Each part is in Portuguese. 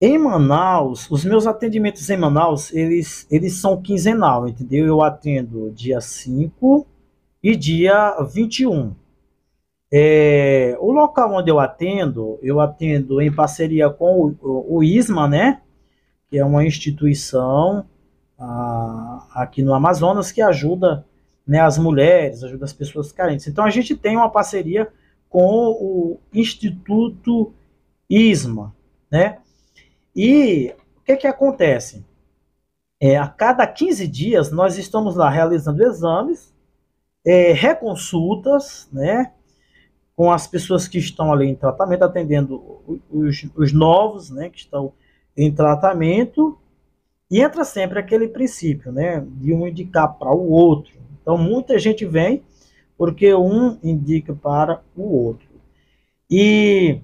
Em Manaus, os meus atendimentos em Manaus, eles, eles são quinzenal, entendeu? Eu atendo dia 5 e dia 21. É, o local onde eu atendo, eu atendo em parceria com o, o ISMA, né? Que é uma instituição a, aqui no Amazonas que ajuda né, as mulheres, ajuda as pessoas carentes. Então a gente tem uma parceria com o Instituto ISMA, né? E o que, que acontece? É, a cada 15 dias nós estamos lá realizando exames, é, reconsultas, né? Com as pessoas que estão ali em tratamento, atendendo os, os novos, né? Que estão em tratamento. E entra sempre aquele princípio, né? De um indicar para o outro. Então, muita gente vem porque um indica para o outro. E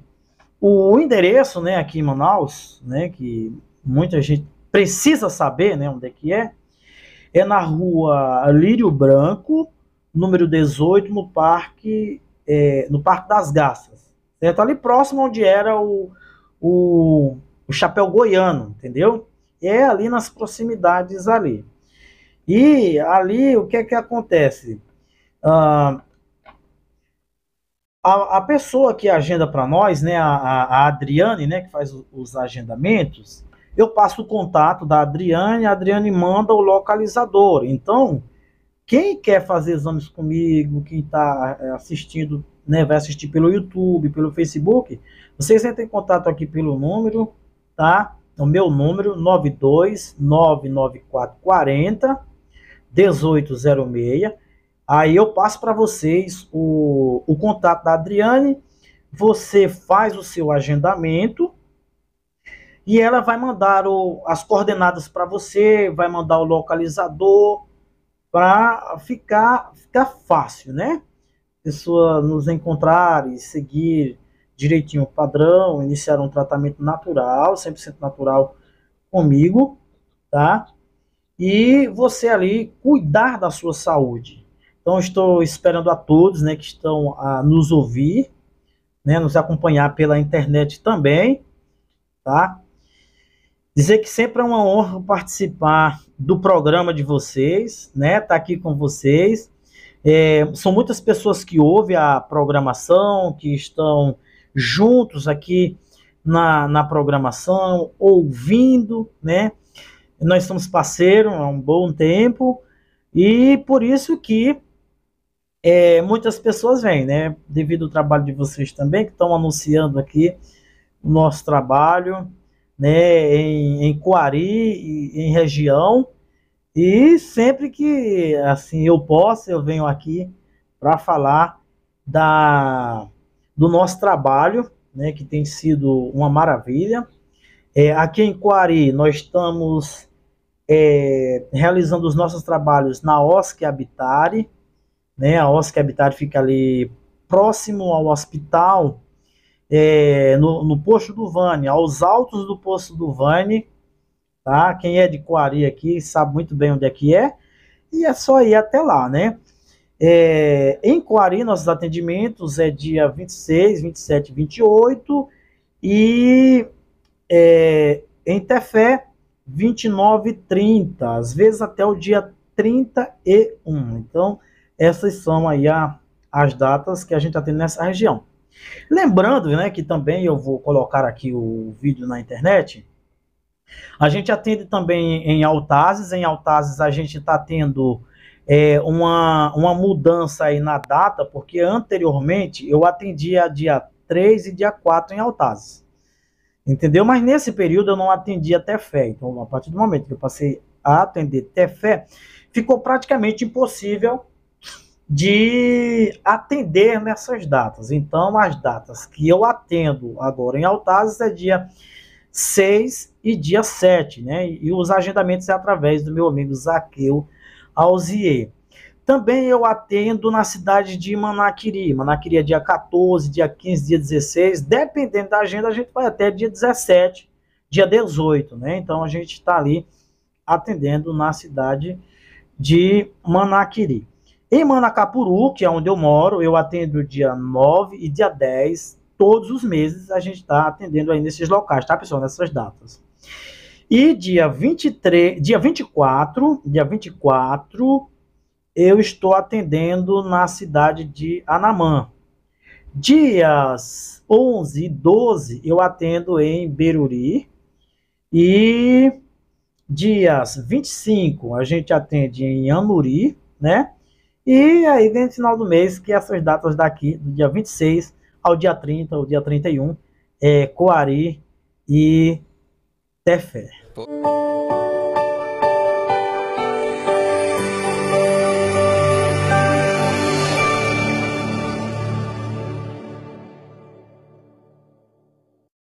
o endereço, né, aqui em Manaus, né, que muita gente precisa saber, né, onde é que é, é na rua Lírio Branco, número 18, no Parque, é, no parque das Garças, certo? Ali próximo onde era o, o, o Chapéu Goiano, entendeu? É ali nas proximidades ali. E ali, o que é que acontece? Uh, a, a pessoa que agenda para nós, né, a, a, Adriane, né, que faz os agendamentos, eu passo o contato da Adriane, a Adriane manda o localizador. Então, quem quer fazer exames comigo, quem está é, assistindo, né, vai assistir pelo YouTube, pelo Facebook, vocês entram em contato aqui pelo número, tá? O então, meu número 9299440 1806 Aí eu passo para vocês o, o contato da Adriane. Você faz o seu agendamento e ela vai mandar o, as coordenadas para você, vai mandar o localizador para ficar, ficar fácil, né? Pessoa nos encontrar e seguir direitinho o padrão, iniciar um tratamento natural, 100% natural comigo, tá? E você ali cuidar da sua saúde então, estou esperando a todos né, que estão a nos ouvir, né, nos acompanhar pela internet também, tá? Dizer que sempre é uma honra participar do programa de vocês, né? Estar tá aqui com vocês. É, são muitas pessoas que ouvem a programação, que estão juntos aqui na, na programação, ouvindo, né? Nós somos parceiros há um bom tempo e por isso que é, muitas pessoas vêm, né? Devido ao trabalho de vocês também, que estão anunciando aqui o nosso trabalho, né? Em, em Coari, em região. E sempre que assim eu posso, eu venho aqui para falar da, do nosso trabalho, né, que tem sido uma maravilha. É, aqui em Coari, nós estamos é, realizando os nossos trabalhos na OSC Habitare, né? A Oscar Habitat fica ali próximo ao hospital, é, no, no, posto do Vane, aos altos do posto do Vane, tá? Quem é de Coari aqui sabe muito bem onde é que é, e é só ir até lá, né? É, em Coari, nossos atendimentos é dia 26, 27, 28 e é, em Tefé, 29 e 30, às vezes até o dia 31. Então, essas são aí a, as datas que a gente está tendo nessa região. Lembrando, né, que também eu vou colocar aqui o vídeo na internet. A gente atende também em Altazes. Em Altazes a gente está tendo é, uma, uma mudança aí na data, porque anteriormente eu atendia dia 3 e dia 4 em Altazes. Entendeu? Mas nesse período eu não atendia fé. Então, a partir do momento que eu passei a atender até fé, ficou praticamente impossível de atender nessas datas. Então, as datas que eu atendo agora em Altazes é dia 6 e dia 7, né? E os agendamentos é através do meu amigo Zaqueu Alzier. Também eu atendo na cidade de Manaquiri. Manaquiri é dia 14, dia 15, dia 16. Dependendo da agenda, a gente vai até dia 17, dia 18, né? Então a gente está ali atendendo na cidade de Manaquiri. Em Manacapuru, que é onde eu moro, eu atendo dia 9 e dia 10, todos os meses a gente está atendendo aí nesses locais, tá, pessoal? Nessas datas. E dia 23, dia 24, dia 24, eu estou atendendo na cidade de Anamã. Dias 11 e 12 eu atendo em Beruri e dias 25 a gente atende em Anuri, né? E aí vem o final do mês, que essas datas daqui, do dia 26 ao dia 30, ou dia 31, é Coari e Tefé. Pô.